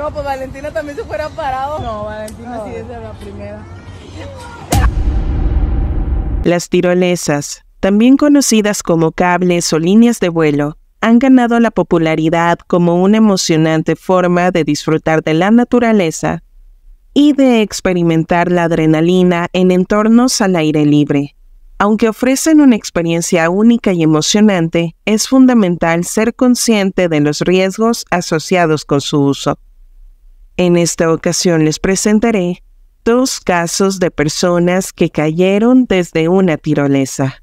No, pues Valentina también se fuera parado. No, Valentina sí es la primera. Las tirolesas, también conocidas como cables o líneas de vuelo, han ganado la popularidad como una emocionante forma de disfrutar de la naturaleza y de experimentar la adrenalina en entornos al aire libre. Aunque ofrecen una experiencia única y emocionante, es fundamental ser consciente de los riesgos asociados con su uso. En esta ocasión les presentaré dos casos de personas que cayeron desde una tirolesa.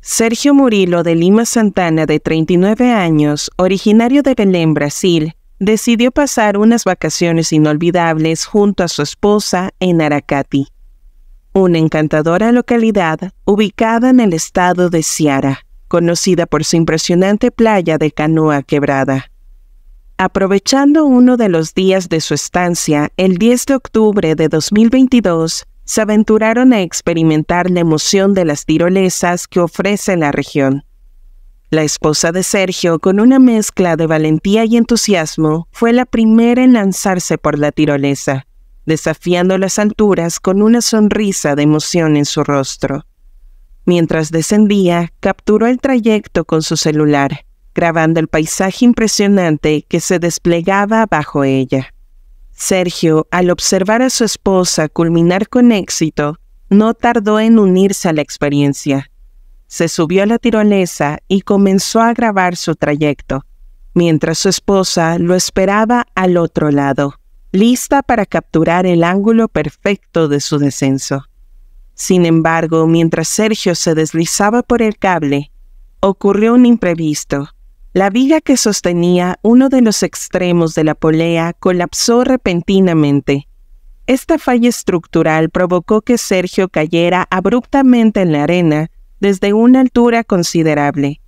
Sergio Murilo de Lima Santana, de 39 años, originario de Belén, Brasil, decidió pasar unas vacaciones inolvidables junto a su esposa en Aracati, una encantadora localidad ubicada en el estado de Ceará conocida por su impresionante playa de canoa quebrada. Aprovechando uno de los días de su estancia, el 10 de octubre de 2022, se aventuraron a experimentar la emoción de las tirolesas que ofrece la región. La esposa de Sergio, con una mezcla de valentía y entusiasmo, fue la primera en lanzarse por la tirolesa, desafiando las alturas con una sonrisa de emoción en su rostro. Mientras descendía, capturó el trayecto con su celular, grabando el paisaje impresionante que se desplegaba bajo ella. Sergio, al observar a su esposa culminar con éxito, no tardó en unirse a la experiencia. Se subió a la tirolesa y comenzó a grabar su trayecto, mientras su esposa lo esperaba al otro lado, lista para capturar el ángulo perfecto de su descenso. Sin embargo, mientras Sergio se deslizaba por el cable, ocurrió un imprevisto. La viga que sostenía uno de los extremos de la polea colapsó repentinamente. Esta falla estructural provocó que Sergio cayera abruptamente en la arena desde una altura considerable.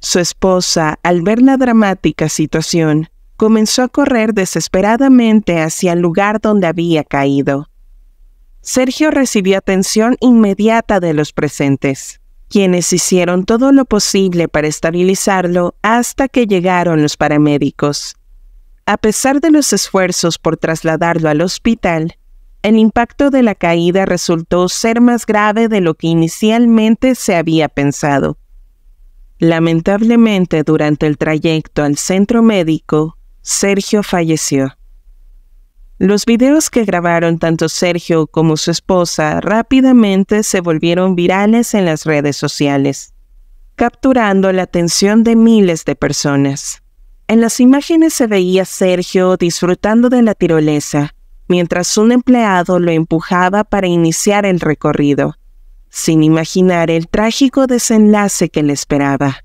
Su esposa, al ver la dramática situación, comenzó a correr desesperadamente hacia el lugar donde había caído. Sergio recibió atención inmediata de los presentes, quienes hicieron todo lo posible para estabilizarlo hasta que llegaron los paramédicos. A pesar de los esfuerzos por trasladarlo al hospital, el impacto de la caída resultó ser más grave de lo que inicialmente se había pensado. Lamentablemente, durante el trayecto al centro médico, Sergio falleció. Los videos que grabaron tanto Sergio como su esposa rápidamente se volvieron virales en las redes sociales, capturando la atención de miles de personas. En las imágenes se veía a Sergio disfrutando de la tirolesa, mientras un empleado lo empujaba para iniciar el recorrido sin imaginar el trágico desenlace que le esperaba.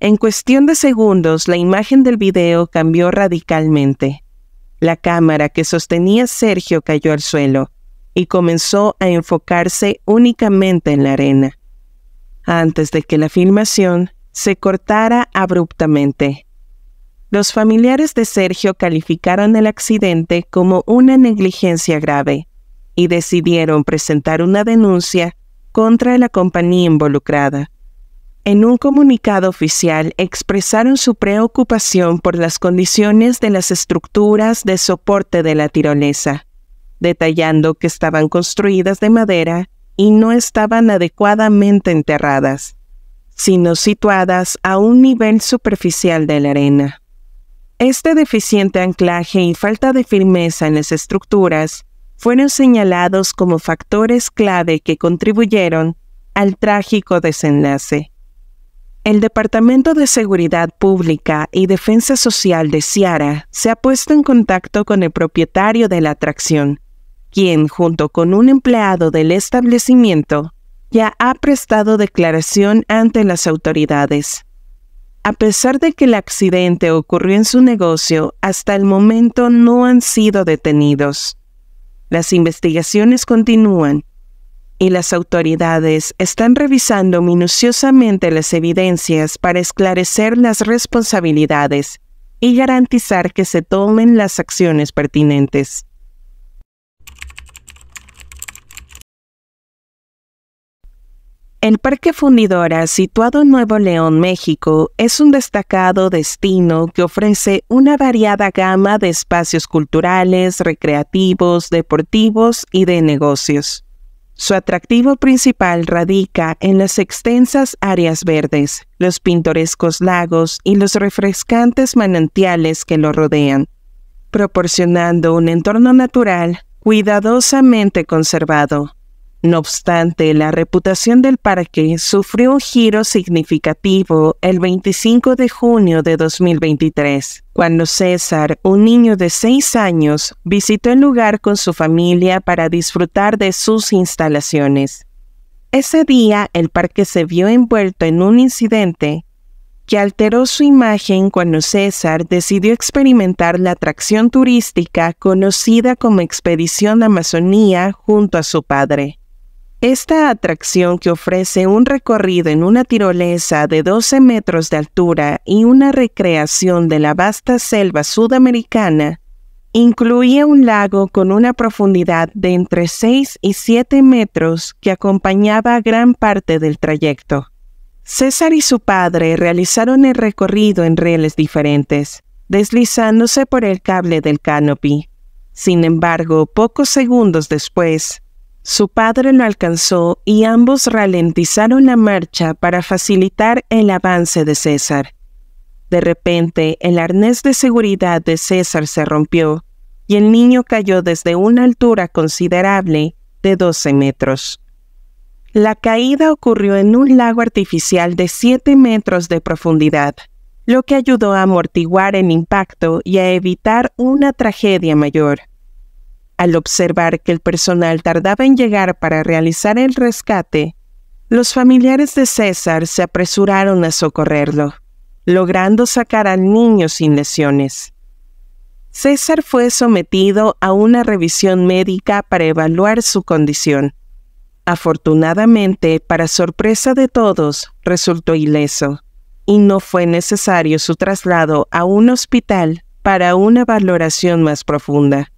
En cuestión de segundos, la imagen del video cambió radicalmente. La cámara que sostenía Sergio cayó al suelo y comenzó a enfocarse únicamente en la arena. Antes de que la filmación se cortara abruptamente, los familiares de Sergio calificaron el accidente como una negligencia grave y decidieron presentar una denuncia contra la compañía involucrada. En un comunicado oficial expresaron su preocupación por las condiciones de las estructuras de soporte de la tirolesa, detallando que estaban construidas de madera y no estaban adecuadamente enterradas, sino situadas a un nivel superficial de la arena. Este deficiente anclaje y falta de firmeza en las estructuras fueron señalados como factores clave que contribuyeron al trágico desenlace. El Departamento de Seguridad Pública y Defensa Social de Ciara se ha puesto en contacto con el propietario de la atracción, quien, junto con un empleado del establecimiento, ya ha prestado declaración ante las autoridades. A pesar de que el accidente ocurrió en su negocio, hasta el momento no han sido detenidos. Las investigaciones continúan y las autoridades están revisando minuciosamente las evidencias para esclarecer las responsabilidades y garantizar que se tomen las acciones pertinentes. El Parque Fundidora, situado en Nuevo León, México, es un destacado destino que ofrece una variada gama de espacios culturales, recreativos, deportivos y de negocios. Su atractivo principal radica en las extensas áreas verdes, los pintorescos lagos y los refrescantes manantiales que lo rodean, proporcionando un entorno natural cuidadosamente conservado, no obstante, la reputación del parque sufrió un giro significativo el 25 de junio de 2023, cuando César, un niño de 6 años, visitó el lugar con su familia para disfrutar de sus instalaciones. Ese día, el parque se vio envuelto en un incidente que alteró su imagen cuando César decidió experimentar la atracción turística conocida como Expedición Amazonía junto a su padre. Esta atracción que ofrece un recorrido en una tirolesa de 12 metros de altura y una recreación de la vasta selva sudamericana incluía un lago con una profundidad de entre 6 y 7 metros que acompañaba gran parte del trayecto. César y su padre realizaron el recorrido en rieles diferentes, deslizándose por el cable del canopy. Sin embargo, pocos segundos después, su padre lo alcanzó y ambos ralentizaron la marcha para facilitar el avance de César. De repente, el arnés de seguridad de César se rompió y el niño cayó desde una altura considerable de 12 metros. La caída ocurrió en un lago artificial de 7 metros de profundidad, lo que ayudó a amortiguar el impacto y a evitar una tragedia mayor. Al observar que el personal tardaba en llegar para realizar el rescate, los familiares de César se apresuraron a socorrerlo, logrando sacar al niño sin lesiones. César fue sometido a una revisión médica para evaluar su condición. Afortunadamente, para sorpresa de todos, resultó ileso y no fue necesario su traslado a un hospital para una valoración más profunda.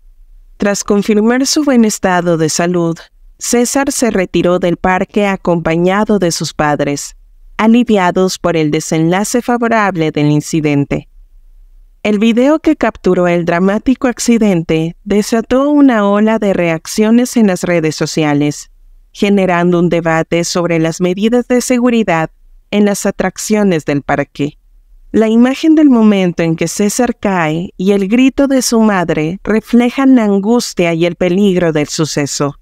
Tras confirmar su buen estado de salud, César se retiró del parque acompañado de sus padres, aliviados por el desenlace favorable del incidente. El video que capturó el dramático accidente desató una ola de reacciones en las redes sociales, generando un debate sobre las medidas de seguridad en las atracciones del parque. La imagen del momento en que César cae y el grito de su madre reflejan la angustia y el peligro del suceso.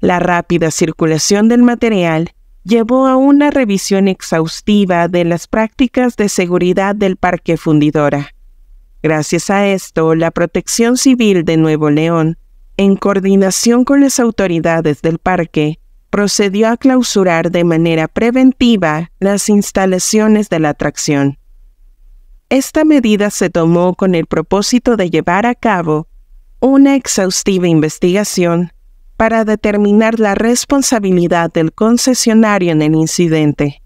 La rápida circulación del material llevó a una revisión exhaustiva de las prácticas de seguridad del parque fundidora. Gracias a esto, la Protección Civil de Nuevo León, en coordinación con las autoridades del parque, procedió a clausurar de manera preventiva las instalaciones de la atracción. Esta medida se tomó con el propósito de llevar a cabo una exhaustiva investigación para determinar la responsabilidad del concesionario en el incidente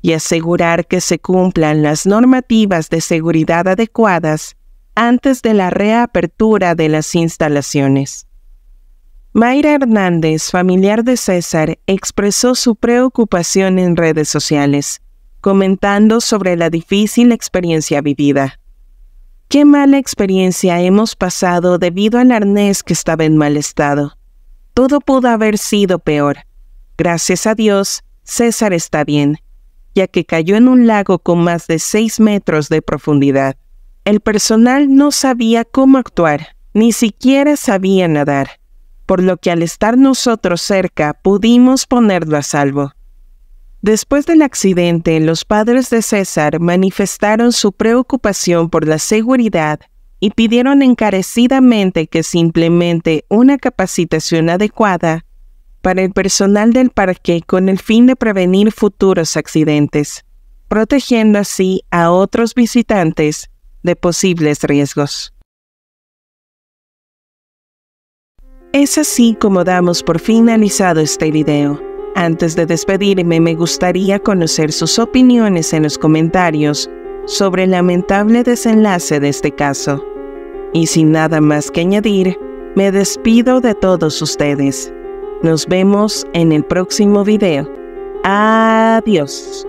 y asegurar que se cumplan las normativas de seguridad adecuadas antes de la reapertura de las instalaciones. Mayra Hernández, familiar de César, expresó su preocupación en redes sociales comentando sobre la difícil experiencia vivida. Qué mala experiencia hemos pasado debido al arnés que estaba en mal estado. Todo pudo haber sido peor. Gracias a Dios, César está bien, ya que cayó en un lago con más de 6 metros de profundidad. El personal no sabía cómo actuar, ni siquiera sabía nadar, por lo que al estar nosotros cerca pudimos ponerlo a salvo. Después del accidente, los padres de César manifestaron su preocupación por la seguridad y pidieron encarecidamente que se implemente una capacitación adecuada para el personal del parque con el fin de prevenir futuros accidentes, protegiendo así a otros visitantes de posibles riesgos. Es así como damos por finalizado este video. Antes de despedirme, me gustaría conocer sus opiniones en los comentarios sobre el lamentable desenlace de este caso. Y sin nada más que añadir, me despido de todos ustedes. Nos vemos en el próximo video. Adiós.